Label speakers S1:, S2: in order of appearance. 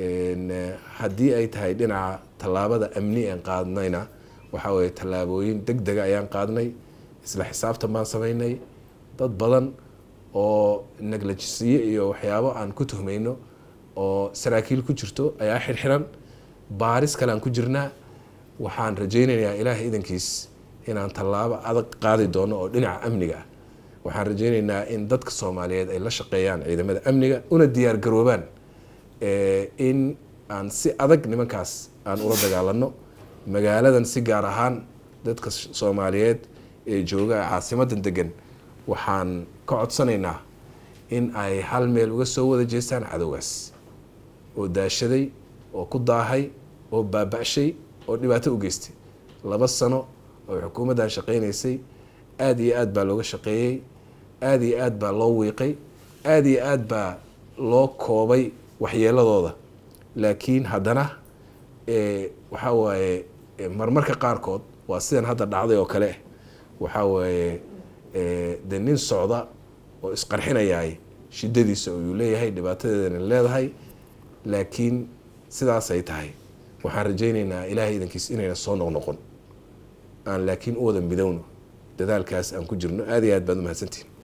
S1: Eh, haddii ay tahay dhinaca tallaabada amni aan qaadnayna waxaa weye tallaabooyin deg dega ayaan qaadnay isla xisaabtan baan samaynay dad badan oo neglajisiye iyo waxyaabo aan ku tuhmayno oo saraakiil ku jirto ayaa xirxiran baaris kalean ku jirnaa waxaan rajaynayaa ilaah idankiis inaan tallaabo adag qaadi doono oo dhinaca amniga ah. waxaan rajaynaynaa in dadka soomaaliyeed ay la shaqeeyaan ciidamada amniga una diyaargaroobaan Eh, in aan si adag nimankaas aan ula dagaalano magaaladan si gaar ahaan dadka soomaaliyeed ee jooga caasimadan degan waxaan ka codsanaynaa in ay hal meel uga soo wada jeestaan cadowgaas oo daashaday oo ku daahay oo baaba-shay oo dhibaato u geystay laba sano oo xukuumaddan shaqaynaysay aada iyo aad baa looga shaqeeyey aada iyo aad baa loo wiiqay aada iyo aad baa loo koobay waxyeeladooda laakiin haddana waxaa waaye marmarka qaarkood waa sidan hadda dhacday oo kale waxaa waaye dee nin socda oo isqarxinayaay shiddadiisa oyuu leeyahay dhibaatadeedana leedahay laakiin sidaasay tahay waxaan rajaynaynaa ilaahay idankiis inayna soo noqnoqon aan laakiin u wada midowno dadaalkaas aan ku jirno aad iyo aad baad umahadsantihin